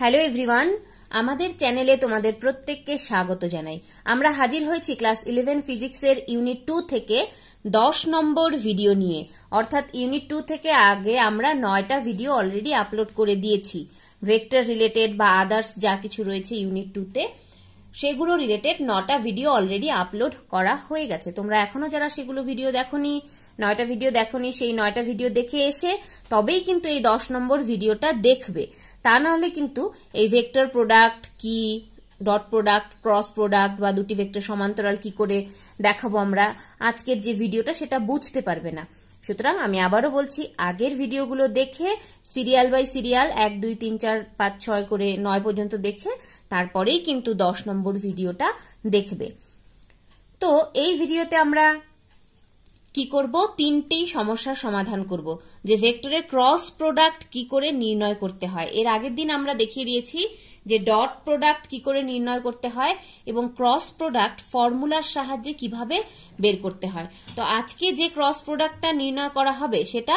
hello everyone আমাদের চ্যানেলে তোমাদের প্রত্যেককে স্বাগত জানাই আমরা হাজির হয়েছি ক্লাস ইলেভেন ফিজিক্সের ইউনিট টু থেকে দশ নম্বর ভিডিও নিয়ে অর্থাৎ ইউনিট টু থেকে আগে আমরা নয়টা ভিডিও অলরেডি আপলোড করে দিয়েছি ভেক্টর রিলেটেড বা আদার্স যা কিছু রয়েছে ইউনিট টুতে সেগুলো রিলেটেড নটা ভিডিও অলরেডি আপলোড করা হয়ে গেছে তোমরা এখনো যারা সেগুলো ভিডিও দেখনি নয়টা ভিডিও দেখনি সেই নয়টা ভিডিও দেখে এসে তবেই কিন্তু এই দশ নম্বর ভিডিওটা দেখবে তা না হলে কিন্তু এই ভেক্টর প্রোডাক্ট কি ডট প্রোডাক্ট ক্রস প্রোডাক্ট বা দুটি ভেক্টর সমান্তরাল কি করে দেখাবো আমরা আজকের যে ভিডিওটা সেটা বুঝতে পারবে না সুতরাং আমি আবারও বলছি আগের ভিডিওগুলো দেখে সিরিয়াল বাই সিরিয়াল এক দুই তিন চার পাঁচ ছয় করে নয় পর্যন্ত দেখে তারপরেই কিন্তু দশ নম্বর ভিডিওটা দেখবে তো এই ভিডিওতে আমরা কি করব তিনটেই সমস্যার সমাধান করব যে ভেক্টরের ক্রস প্রোডাক্ট কি করে নির্ণয় করতে হয় এর আগের দিন আমরা দেখিয়ে দিয়েছি যে ডট প্রোডাক্ট কি করে নির্ণয় করতে হয় এবং ক্রস প্রোডাক্ট ফর্মুলার সাহায্যে কিভাবে বের করতে হয় তো আজকে যে ক্রস প্রোডাক্টটা নির্ণয় করা হবে সেটা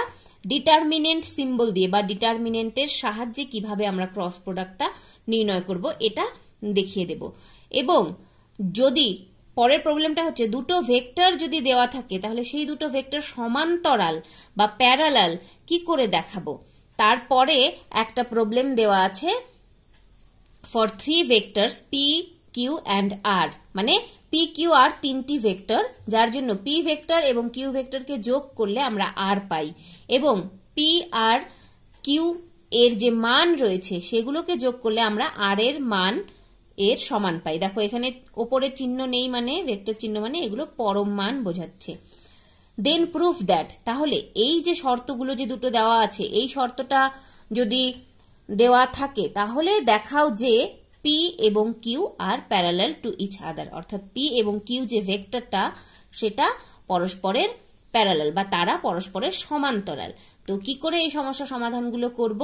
ডিটারমিনেন্ট সিম্বল দিয়ে বা ডিটারমিনেন্টের সাহায্যে কিভাবে আমরা ক্রস প্রোডাক্টটা নির্ণয় করব এটা দেখিয়ে দেব এবং যদি পরের প্রবলেমটা হচ্ছে দুটো ভেক্টর যদি দেওয়া থাকে তাহলে সেই দুটো ভেক্টর সমান্তরাল বা প্যারালাল কি করে দেখাবো তারপরে একটা প্রবলেম দেওয়া আছে for three vectors P Q and R মানে পি কিউ আর তিনটি ভেক্টর যার জন্য পি ভেক্টর এবং কিউ ভেক্টরকে যোগ করলে আমরা আর পাই এবং পি আর কিউ এর যে মান রয়েছে সেগুলোকে যোগ করলে আমরা আর এর মান এর সমান পাই দেখো এখানে ওপরে চিহ্ন নেই মানে ভেক্টর চিহ্ন মানে এগুলো পরম মান বোঝাচ্ছে দেন প্রুফ দ্যাট তাহলে এই যে শর্তগুলো যে দুটো দেওয়া আছে এই শর্তটা যদি দেওয়া থাকে তাহলে দেখাও যে পি এবং Q are parallel to each other অর্থাৎ পি এবং কিউ যে ভেক্টরটা সেটা পরস্পরের প্যারালাল বা তারা পরস্পরের সমান্তরাল তো কি করে এই সমস্যা সমাধানগুলো করব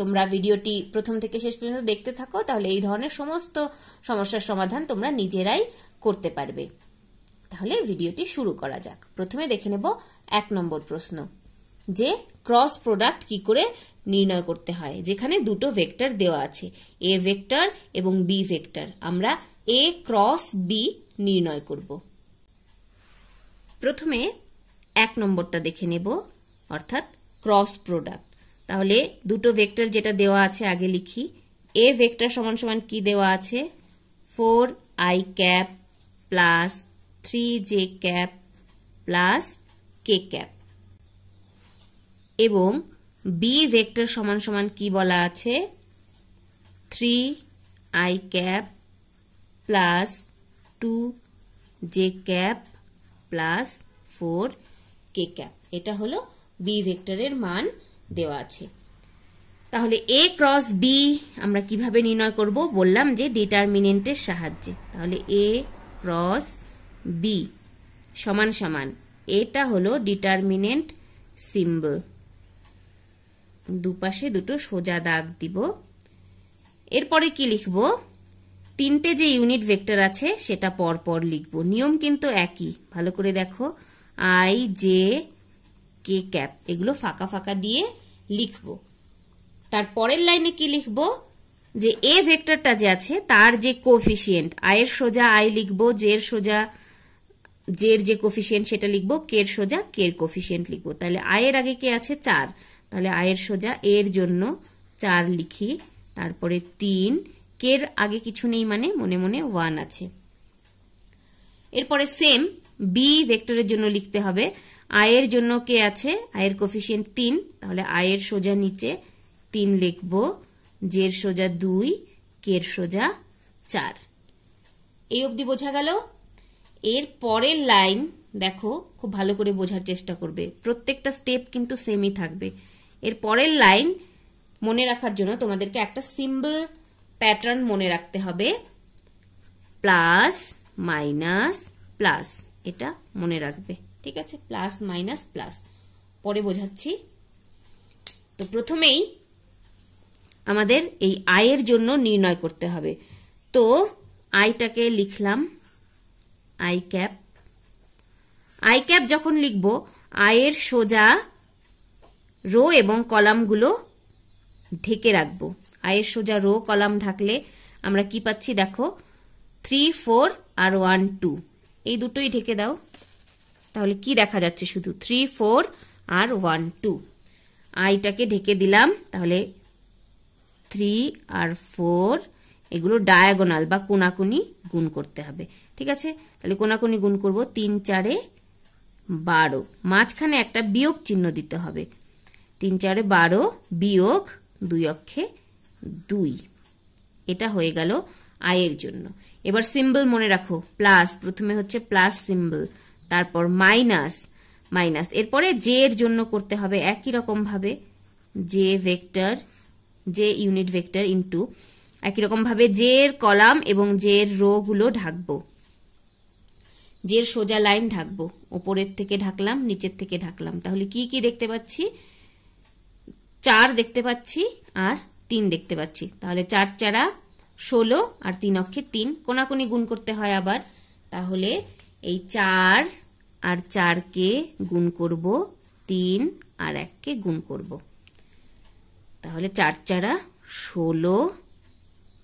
তোমরা ভিডিওটি প্রথম থেকে শেষ পর্যন্ত দেখতে থাকো তাহলে এই ধরনের সমস্ত সমস্যার সমাধান তোমরা নিজেরাই করতে পারবে তাহলে ভিডিওটি শুরু করা যাক প্রথমে দেখে নেব এক নম্বর প্রশ্ন যে ক্রস প্রোডাক্ট কি করে নির্ণয় করতে হয় যেখানে দুটো ভেক্টর দেওয়া আছে এ ভেক্টর এবং বি ভেক্টর আমরা এ ক্রস বি নির্ণয় করব প্রথমে এক নম্বরটা দেখে নেব অর্থাৎ ক্রস প্রোডাক্ট তাহলে দুটো ভেক্টর যেটা দেওয়া আছে আগে লিখি এ ভেক্টর সমান সমান কি দেওয়া আছে four I cap plus three J cap plus K cap এবং বি ভেক্টর সমান সমান কি বলা আছে three I cap plus two J cap plus four K cap এটা হলো বি ভেক্টরের মান দেওয়া আছে তাহলে এ ক্রস বি আমরা কিভাবে নির্ণয় করব বললাম যে ডিটারমিনেন্টের সাহায্যে তাহলে এ ক্রস বি সমান সমান এটা হলো ডিটারমিনেন্ট সিম্বল দুপাশে দুটো সোজা দাগ দিব এরপরে কি লিখব তিনটে যে ইউনিট ভেক্টর আছে সেটা পরপর লিখব নিয়ম কিন্তু একই ভালো করে দেখো আই জে কে ক্যাপ এগুলো ফাঁকা ফাঁকা দিয়ে লিখব তার পরের লাইনে কি লিখব যে এ ভেক্টরটা যে আছে তার যে কোফিসিয়েন্ট আয়ের সোজা আয় লিখব জের সোজা জের যে কোফিসিয়েন্ট সেটা লিখব কের সোজা কের কোফিসিয়েন্ট লিখব তাহলে আয়ের আগে কে আছে চার তাহলে আয়ের সোজা এর জন্য চার লিখি তারপরে তিন কের আগে কিছু নেই মানে মনে মনে ওয়ান আছে এরপরে সেম বি ভেক্টরের জন্য লিখতে হবে আয়ের জন্য কে আছে আয়ের কোফিসিয়েন্ট তিন তাহলে আয়ের সোজা নিচে তিন লিখব জের সোজা দুই কের সোজা চার এই অবধি বোঝা গেল এর পরের লাইন দেখো খুব ভালো করে বোঝার চেষ্টা করবে প্রত্যেকটা স্টেপ কিন্তু সেমই থাকবে এর পরের লাইন মনে রাখার জন্য তোমাদেরকে একটা সিম্বল প্যাটার্ন মনে রাখতে হবে প্লাস মাইনাস প্লাস এটা মনে রাখবে ঠিক আছে প্লাস মাইনাস প্লাস পরে বোঝাচ্ছি তো প্রথমেই আমাদের এই আয়ের জন্য নির্ণয় করতে হবে তো আইটাকে লিখলাম আই ক্যাপ আই ক্যাপ যখন লিখব আয়ের সোজা রো এবং কলামগুলো ঢেকে রাখবো আয়ের সোজা রো কলাম ঢাকলে আমরা কি পাচ্ছি দেখো থ্রি ফোর আর ওয়ান টু এই দুটোই ঢেকে দাও তাহলে কি দেখা যাচ্ছে শুধু থ্রি ফোর আর ওয়ান টু আইটাকে ঢেকে দিলাম তাহলে থ্রি আর ফোর এগুলো ডায়াগোনাল বা কোনাকুনি গুণ করতে হবে ঠিক আছে তাহলে কোনাকুনি গুণ করব তিন চারে বারো মাঝখানে একটা বিয়োগ চিহ্ন দিতে হবে তিন চারে বারো বিয়োগ দুই অক্ষে দুই এটা হয়ে গেল আয়ের জন্য এবার সিম্বল মনে রাখো প্লাস প্রথমে হচ্ছে প্লাস সিম্বল তারপর মাইনাস মাইনাস এরপরে জে এর জন্য করতে হবে একই রকমভাবে J vector J unit vector into একই রকমভাবে জে এর কলাম এবং জে এর রোগুলো ঢাকবো জের সোজা লাইন ঢাকবো ওপরের থেকে ঢাকলাম নিচের থেকে ঢাকলাম তাহলে কি কি দেখতে পাচ্ছি চার দেখতে পাচ্ছি আর তিন দেখতে পাচ্ছি তাহলে চার চারা ষোলো আর তিন অক্ষে তিন কোনাকুনি গুণ করতে হয় আবার তাহলে এই চার আর চারকে গুণ করব তিন আর এককে গুণ করব তাহলে চার চারা ষোলো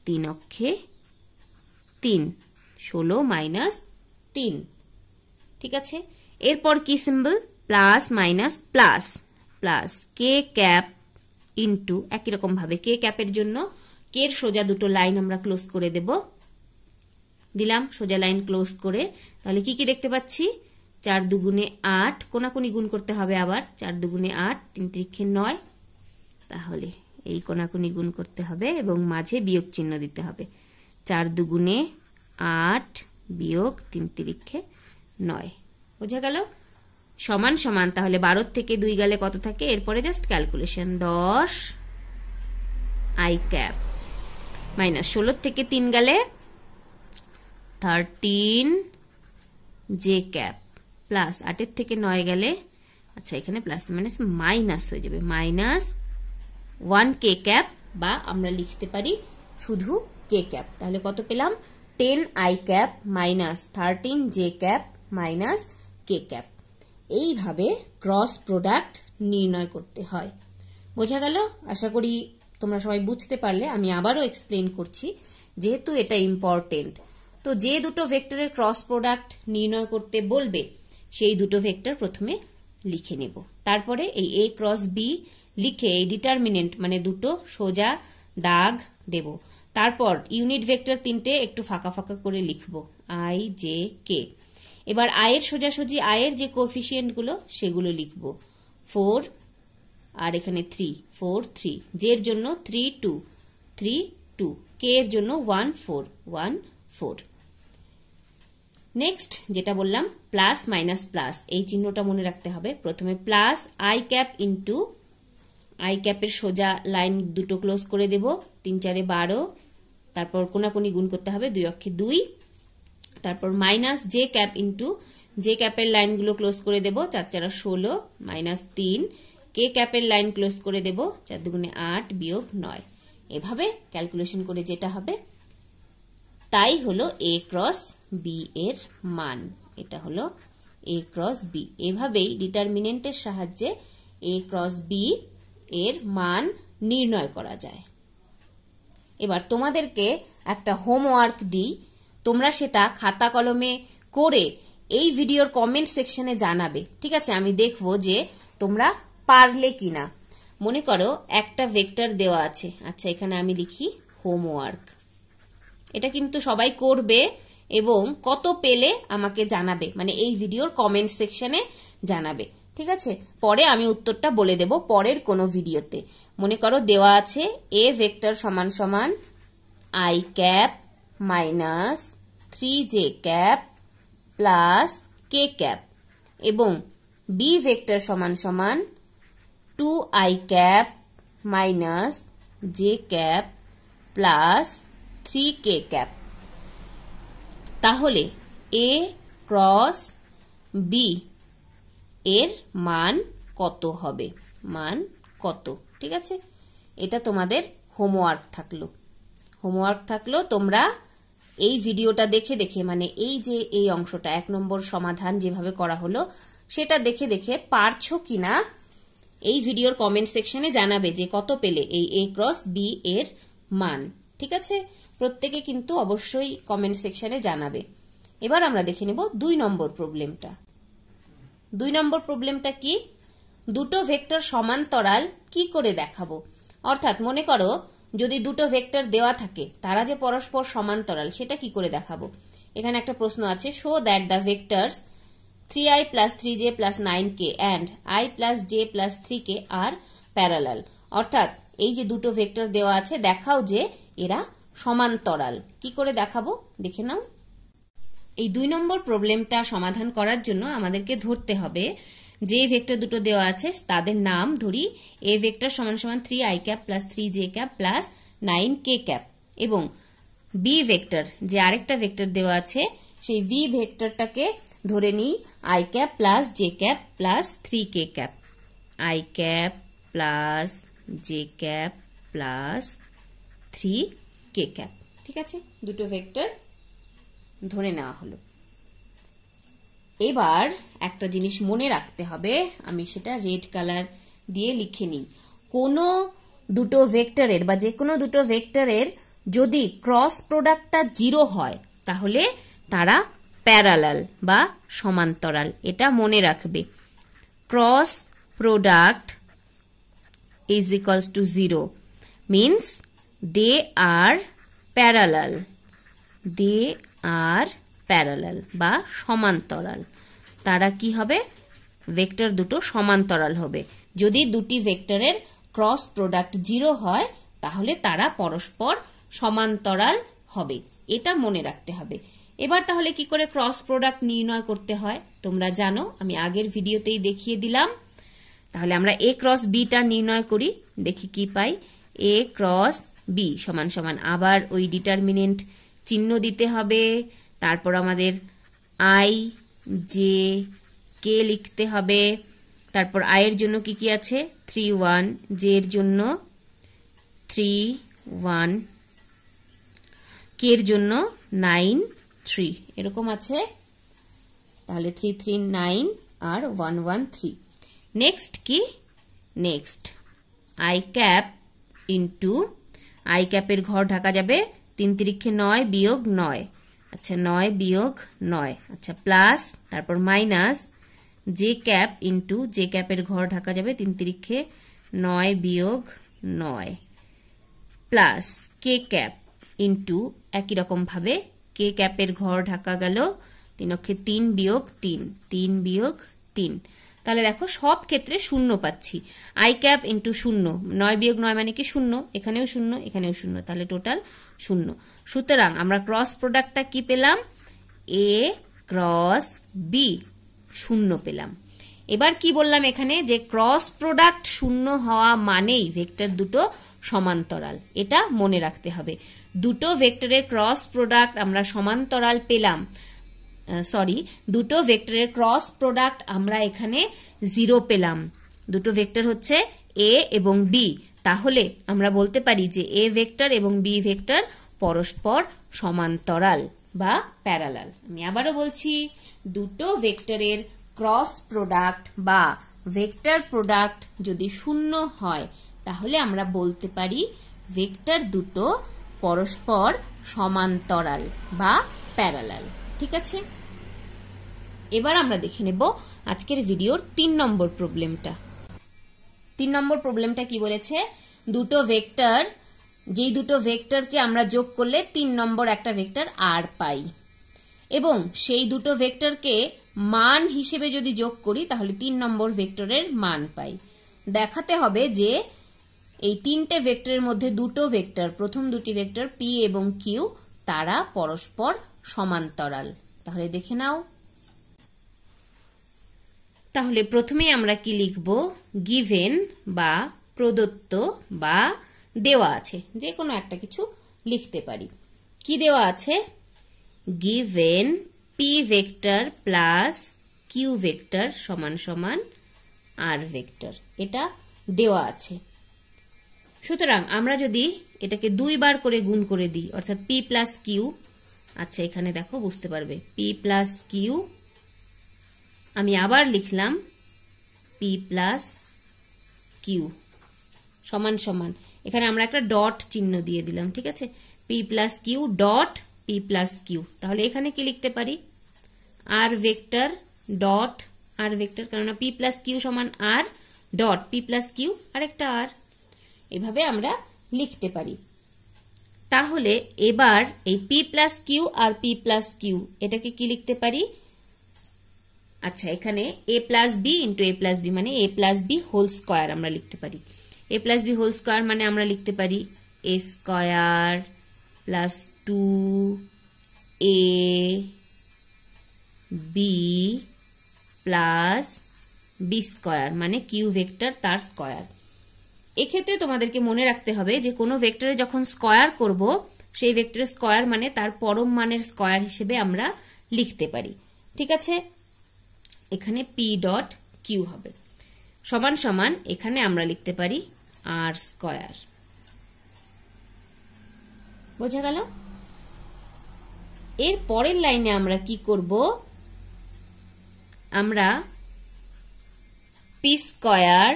তিন অক্ষে তিন ষোলো মাইনাস তিন ঠিক আছে এরপর কি symbol plus minus plus plus K cap into একই রকমভাবে কে ক্যাপের জন্য কের সোজা দুটো লাইন আমরা ক্লোজ করে দেবো দিলাম সোজা লাইন ক্লোজ করে তাহলে কি কি দেখতে পাচ্ছি চার দুগুণে আট কোনাকুনি গুণ করতে হবে আবার চার দুগুণে আট তিন তিরিক্ষে নয় তাহলে এই কোনাকুনি গুণ করতে হবে এবং মাঝে বিয়োগ চিহ্ন দিতে হবে চার দুগুণে আট বিয়োগ তিন তিরিক্ষে নয় বোঝা গেল সমান সমান তাহলে বারোর থেকে দুই গালে কত থাকে এরপরে জাস্ট ক্যালকুলেশন দশ আই ক্যাপ মাইনাস ষোলোর থেকে তিন গালে থার্টিন জে ক্যাপ প্লাস আটের থেকে নয় গেলে আচ্ছা এখানে প্লাস মাইনাস মাইনাস হয়ে যাবে মাইনাস ওয়ান কে ক্যাপ বা আমরা লিখতে পারি শুধু কে ক্যাপ তাহলে কত পেলাম ten I cap minus thirteen J cap minus K cap এইভাবে ক্রস প্রোডাক্ট নির্ণয় করতে হয় বোঝা গেল আশা করি তোমরা সবাই বুঝতে পারলে আমি আবারও এক্সপ্লেন করছি যেহেতু এটা ইম্পর্টেন্ট তো যে দুটো ভেক্টরের ক্রস প্রোডাক্ট নির্ণয় করতে বলবে সেই দুটো ভেক্টর প্রথমে লিখে নেব তারপরে এই এ ক্রস বি লিখে এই ডিটারমিনেন্ট মানে দুটো সোজা দাগ দেব তারপর ইউনিট ভেক্টর তিনটে একটু ফাঁকা ফাঁকা করে লিখব আই জে কে এবার আয়ের সোজাসুজি আয়ের যে কোফিসিয়েন্টগুলো সেগুলো লিখব ফোর আর এখানে থ্রি ফোর থ্রি জের জন্য three two three two K এর জন্য one four one four next যেটা বললাম প্লাস মাইনাস প্লাস এই চিহ্নটা মনে রাখতে হবে প্রথমে plus I cap into I ক্যাপের সোজা লাইন দুটো ক্লোজ করে দেব তিন চারে বারো তারপর কোনাকুনি গুণ করতে হবে দুই অক্ষে দুই তারপর minus J cap into J ক্যাপের লাইনগুলো ক্লোজ করে দেব চার চারা ষোলো মাইনাস তিন কে ক্যাপের লাইন ক্লোজ করে দেব চার দুগুণে আট বিয়োগ নয় এভাবে ক্যালকুলেশন করে যেটা হবে তাই হলো এ ক্রস বি এর মান এটা হলো এ ক্রস বি এভাবেই ডিটারমিনেন্টের সাহায্যে এ ক্রস বি এর মান নির্ণয় করা যায় এবার তোমাদেরকে একটা হোমওয়ার্ক দিই তোমরা সেটা খাতা কলমে করে এই ভিডিওর কমেন্ট সেকশনে জানাবে ঠিক আছে আমি দেখব যে তোমরা পারলে কিনা মনে করো একটা ভেক্টর দেওয়া আছে আচ্ছা এখানে আমি লিখি হোমওয়ার্ক এটা কিন্তু সবাই করবে এবং কত পেলে আমাকে জানাবে মানে এই ভিডিওর কমেন্ট সেকশনে জানাবে ঠিক আছে পরে আমি উত্তরটা বলে দেব পরের কোনো ভিডিওতে মনে করো দেওয়া আছে এ ভেক্টর সমান সমান I cap minus three J cap plus K cap এবং বি ভেক্টর সমান সমান two I cap minus J cap plus three K cap তাহলে এ ক্রস বি এর মান কত হবে মান কত ঠিক আছে এটা তোমাদের হোমওয়ার্ক থাকলো হোমওয়ার্ক থাকলো তোমরা এই ভিডিওটা দেখে দেখে মানে এই যে এই অংশটা এক নম্বর সমাধান যেভাবে করা হলো সেটা দেখে দেখে পারছো কিনা এই ভিডিওর কমেন্ট সেকশনে জানাবে যে কত পেলে এই এ ক্রস বি এর মান ঠিক আছে প্রত্যেকে কিন্তু অবশ্যই কমেন্ট সেকশনে জানাবে এবার আমরা দেখে নেব দুই নম্বর প্রবলেমটা দুই নম্বর প্রবলেমটা কি দুটো ভেক্টর সমান্তরাল কি করে দেখাবো অর্থাৎ মনে করো যদি দুটো ভেক্টর দেওয়া থাকে তারা যে পরস্পর সমান্তরাল সেটা কি করে দেখাবো এখানে একটা প্রশ্ন আছে show that the vectors three I plus three J plus nine K and I plus J plus three K are parallel অর্থাৎ এই যে দুটো ভেক্টর দেওয়া আছে দেখাও যে এরা সমান্তরাল কি করে দেখাবো দেখে নাও এই দুই নম্বর প্রবলেমটা সমাধান করার জন্য আমাদেরকে ধরতে হবে যে ভেক্টর দুটো দেওয়া আছে তাদের নাম ধরি এ ভেক্টর সমান সমান three I cap plus three J cap plus nine K cap এবং বি ভেক্টর যে আরেকটা ভেক্টর দেওয়া আছে সেই বি ভেক্টরটাকে ধরে নিই I cap plus J cap plus three K cap I cap plus J cap plus three K cap ঠিক আছে দুটো ভেক্টর ধরে নেওয়া হলো এবার একটা জিনিস মনে রাখতে হবে আমি সেটা রেড কালার দিয়ে লিখে নিই কোনো দুটো ভেক্টরের বা যে কোনো দুটো ভেক্টরের যদি ক্রস প্রোডাক্টটা জিরো হয় তাহলে তারা প্যারালাল বা সমান্তরাল এটা মনে রাখবে cross product is equals to zero means they are parallel they are parallel বা সমান্তরাল তারা কি হবে ভেক্টর দুটো সমান্তরাল হবে যদি দুটি ভেক্টরের ক্রস প্রোডাক্ট জিরো হয় তাহলে তারা পরস্পর সমান্তরাল হবে এটা মনে রাখতে হবে এবার তাহলে কি করে ক্রস প্রোডাক্ট নির্ণয় করতে হয় তোমরা জানো আমি আগের ভিডিওতেই দেখিয়ে দিলাম তাহলে আমরা এ ক্রস বিটা নির্ণয় করি দেখি কি পাই এ ক্রস বি সমান সমান আবার ওই ডিটারমিনেন্ট চিহ্ন দিতে হবে তারপর আমাদের আই জে কে লিখতে হবে তারপর আয়ের জন্য কি কি আছে থ্রি ওয়ান জে এর জন্য থ্রি ওয়ান কে এর জন্য নাইন থ্রি এরকম আছে তাহলে থ্রি থ্রি নাইন আর ওয়ান ওয়ান থ্রি নেক্সট কি next I cap into I ক্যাপের ঘর ঢাকা যাবে তিন তিরিক্ষে নয় বিয়োগ নয় আচ্ছা নয় বিয়োগ নয় আচ্ছা প্লাস তারপর মাইনাস যে ক্যাপ ইন্টু যে ক্যাপের ঘর ঢাকা যাবে তিন তিরিক্ষে নয় বিয়োগ নয় প্লাস কে ক্যাপ ইন্টু একই রকমভাবে কে ক্যাপের ঘর ঢাকা গেল তিন অক্ষে তিন বিয়োগ তিন তিন বিয়োগ তিন তাহলে দেখো সব ক্ষেত্রে শূন্য পাচ্ছি আই ক্যাপ ইন্টু শূন্য নয় বিয়োগ নয় মানে কি শূন্য এখানেও শূন্য এখানেও শূন্য তাহলে টোটাল শূন্য সুতরাং আমরা ক্রস প্রোডাক্টটা কি পেলাম এ ক্রস বি শূন্য পেলাম এবার কি বললাম এখানে যে ক্রস প্রোডাক্ট শূন্য হওয়া মানেই ভেক্টর দুটো সমান্তরাল এটা মনে রাখতে হবে দুটো ভেক্টরের ক্রস প্রোডাক্ট আমরা সমান্তরাল পেলাম সরি দুটো ভেক্টরের ক্রস প্রোডাক্ট আমরা এখানে জিরো পেলাম দুটো ভেক্টর হচ্ছে এ এবং বি তাহলে আমরা বলতে পারি যে এ ভেক্টর এবং বি ভেক্টর পরস্পর সমান্তরাল বা প্যারালাল আমি আবারও বলছি দুটো ভেক্টরের ক্রস প্রোডাক্ট বা ভেক্টর প্রোডাক্ট যদি শূন্য হয় তাহলে আমরা বলতে পারি ভেক্টর দুটো পরস্পর সমান্তরাল বা প্যারালাল ঠিক আছে এবার আমরা দেখে নেব আজকের ভিডিওর তিন নম্বর প্রবলেমটা তিন নম্বর প্রবলেমটা কি বলেছে দুটো ভেক্টর যেই দুটো ভেক্টরকে আমরা যোগ করলে তিন নম্বর একটা ভেক্টর আর পাই এবং সেই দুটো ভেক্টরকে মান হিসেবে যদি যোগ করি তাহলে তিন নম্বর ভেক্টরের মান পাই দেখাতে হবে যে এই তিনটে ভেক্টরের মধ্যে দুটো ভেক্টর প্রথম দুটি ভেক্টর পি এবং কিউ তারা পরস্পর সমান্তরাল তাহলে দেখে নাও তাহলে প্রথমে আমরা কি লিখব গিভেন বা প্রদত্ত বা দেওয়া আছে যে কোনো একটা কিছু লিখতে পারি কি দেওয়া আছে given P vector plus Q vector সমান সমান আর ভেক্টর এটা দেওয়া আছে সুতরাং আমরা যদি এটাকে দুইবার করে গুণ করে দিই অর্থাৎ পি প্লাস কিউ আচ্ছা এখানে দেখো বুঝতে পারবে পি প্লাস কিউ আমি আবার লিখলাম পি প্লাস কিউ সমান সমান এখানে আমরা একটা ডট চিহ্ন দিয়ে দিলাম ঠিক আছে P plus Q dot P plus Q তাহলে এখানে কি লিখতে পারি R vector dot R vector কেননা পি প্লাস কিউ সমান R dot P plus Q আরেকটা আর এভাবে আমরা লিখতে পারি তাহলে এবার এই পি প্লাস কিউ আর পি প্লাস কিউ এটাকে কি লিখতে পারি আচ্ছা এখানে A plus B into A plus B মানে A plus B whole square আমরা লিখতে পারি A plus B whole square মানে আমরা লিখতে পারি A square plus two A B plus B square মানে কিউ ভেক্টর তার স্কোয়ার এক্ষেত্রে তোমাদেরকে মনে রাখতে হবে যে কোনো ভেক্টরে যখন স্কয়ার করব সেই ভেক্টরের স্কয়ার মানে তার পরম মানের স্কয়ার হিসেবে আমরা লিখতে পারি ঠিক আছে এখানে পি ডট কিউ হবে সমান সমান এখানে আমরা লিখতে পারি আর স্কয়ার বোঝা গেল এর পরের লাইনে আমরা কি করব আমরা P square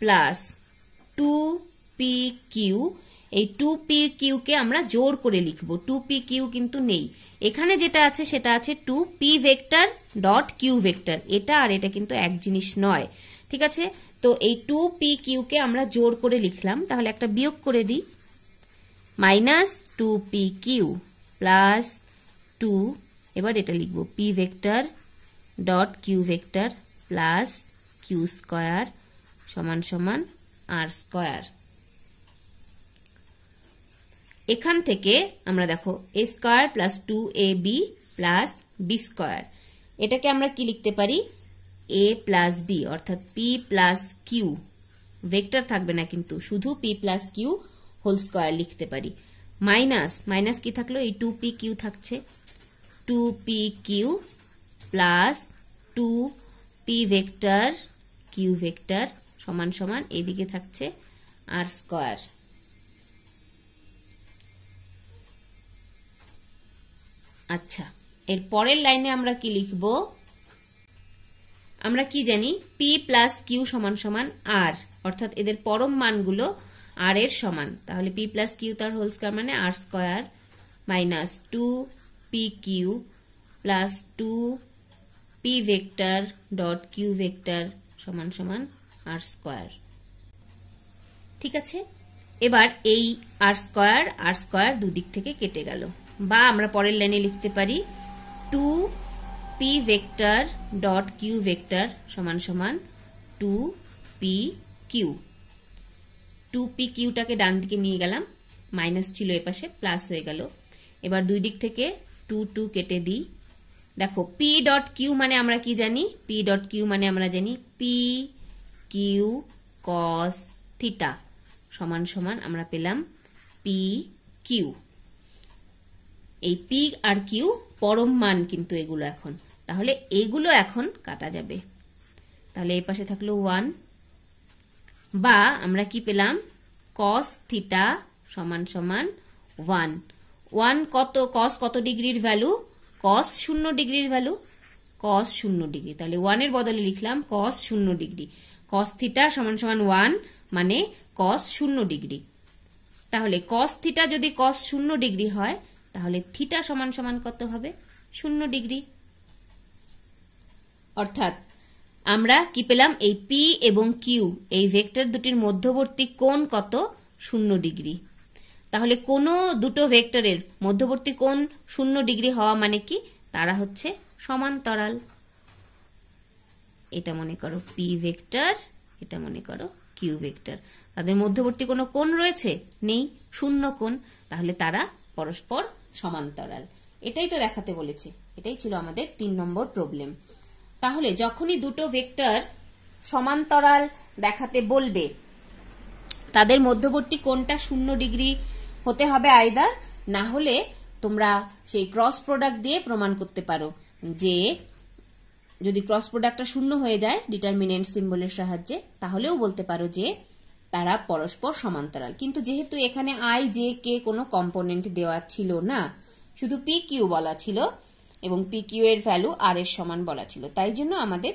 plus two P Q এই টু পি কে আমরা জোর করে লিখব টু পি কিউ কিন্তু নেই এখানে যেটা আছে সেটা আছে two P vector dot Q vector এটা আর এটা কিন্তু এক জিনিস নয় ঠিক আছে তো এই টু পি কে আমরা জোর করে লিখলাম তাহলে একটা বিয়োগ করে দিই minus two P Q plus two এবার এটা লিখব P vector dot Q vector plus Q square সমান সমান আর স্কয়ার এখান থেকে আমরা দেখো A square plus two A B plus B square এটাকে আমরা কি লিখতে পারি এ প্লাস বি অর্থাৎ পি প্লাস কিউ ভেক্টর থাকবে না কিন্তু শুধু P plus Q whole square লিখতে পারি মাইনাস মাইনাস কি থাকলো এই টু পি কিউ থাকছে two P Q plus two P vector Q vector সমান সমান এদিকে থাকছে আর স্কোয়ার আচ্ছা এর পরের লাইনে আমরা কি লিখব আমরা কি জানি পি প্লাস কিউ সমান সমান আর অর্থাৎ এদের পরম মানগুলো আর এর সমান তাহলে পি প্লাস কিউ তার হোল স্কোয়ার মানে R square minus two P Q plus two P vector dot Q vector সমান সমান আর স্কোয়ার ঠিক আছে এবার এই আর স্কোয়ার আর স্কোয়ার দুদিক থেকে কেটে গেল বা আমরা পরের লাইনে লিখতে পারি two P vector dot Q vector সমান সমান two P Q two P কিউটাকে ডান দিকে নিয়ে গেলাম মাইনাস ছিল এপাশে প্লাস হয়ে গেল এবার দুই দিক থেকে টু টু কেটে দিই দেখো পি ডট কিউ মানে আমরা কি জানি পি ডট কিউ মানে আমরা জানি পি কিউ কস থিটা সমান সমান আমরা পেলাম পি কিউ এই পি আর কিউ পরম মান কিন্তু এগুলো এখন তাহলে এগুলো এখন কাটা যাবে তাহলে এই পাশে থাকলো ওয়ান বা আমরা কি পেলাম কস থিটা সমান সমান ওয়ান ওয়ান কত কস কত ডিগ্রির ভ্যালু কস শূন্য ডিগ্রির ভ্যালু কস শূন্য ডিগ্রি তাহলে ওয়ানের বদলে লিখলাম কস শূন্য ডিগ্রি কস থিটা সমান সমান ওয়ান মানে কস শূন্য ডিগ্রি তাহলে কস থিটা যদি কস শূন্য ডিগ্রি হয় তাহলে থিটা সমান সমান কত হবে শূন্য ডিগ্রি অর্থাৎ আমরা কি পেলাম এই পি এবং কিউ এই ভেক্টর দুটির মধ্যবর্তী কোন কত শূন্য ডিগ্রি তাহলে কোনো দুটো ভেক্টরের মধ্যবর্তী কোন শূন্য ডিগ্রি হওয়া মানে কি তারা হচ্ছে সমান্তরাল এটা মনে করো পি ভেক্টর এটা মনে করো কিউ ভেক্টর তাদের মধ্যবর্তী কোনো কোণ রয়েছে নেই শূন্য কোণ তাহলে তারা পরস্পর সমান্তরাল এটাই তো দেখাতে বলেছে এটাই ছিল আমাদের তিন নম্বর প্রবলেম তাহলে যখনই দুটো ভেক্টর সমান্তরাল দেখাতে বলবে তাদের মধ্যবর্তী কোণটা শূন্য ডিগ্রি হতে হবে আয়দার না হলে তোমরা সেই ক্রস প্রোডাক্ট দিয়ে প্রমাণ করতে পারো যে যদি ক্রস প্রোডাক্টটা শূন্য হয়ে যায় ডিটারমিনেন্ট সিম্বলের সাহায্যে তাহলেও বলতে পারো যে তারা পরস্পর সমান্তরাল কিন্তু যেহেতু এখানে আই জে কে কোনো কম্পোনেন্ট দেওয়া ছিল না শুধু পি কিউ বলা ছিল এবং পি কিউ এর ভ্যালু আর এর সমান বলা ছিল তাই জন্য আমাদের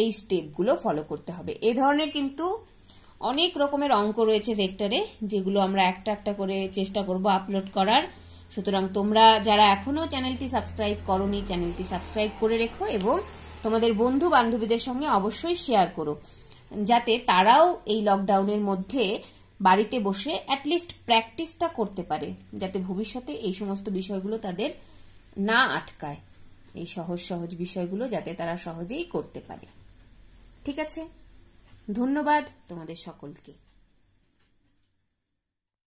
এই স্টেপগুলো ফলো করতে হবে এ ধরনের কিন্তু অনেক রকমের অঙ্ক রয়েছে ভেক্টরে যেগুলো আমরা একটা একটা করে চেষ্টা করব আপলোড করার সুতরাং তোমরা যারা এখনও চ্যানেলটি সাবস্ক্রাইব করনি চ্যানেলটি সাবস্ক্রাইব করে রেখো এবং তোমাদের বন্ধু বান্ধবীদের সঙ্গে অবশ্যই শেয়ার করো যাতে তারাও এই লকডাউনের মধ্যে বাড়িতে বসে অ্যাটলিস্ট প্র্যাকটিসটা করতে পারে যাতে ভবিষ্যতে এই সমস্ত বিষয়গুলো তাদের না আটকায় এই সহজ সহজ বিষয়গুলো যাতে তারা সহজেই করতে পারে ঠিক আছে ধন্যবাদ তোমাদের সকলকে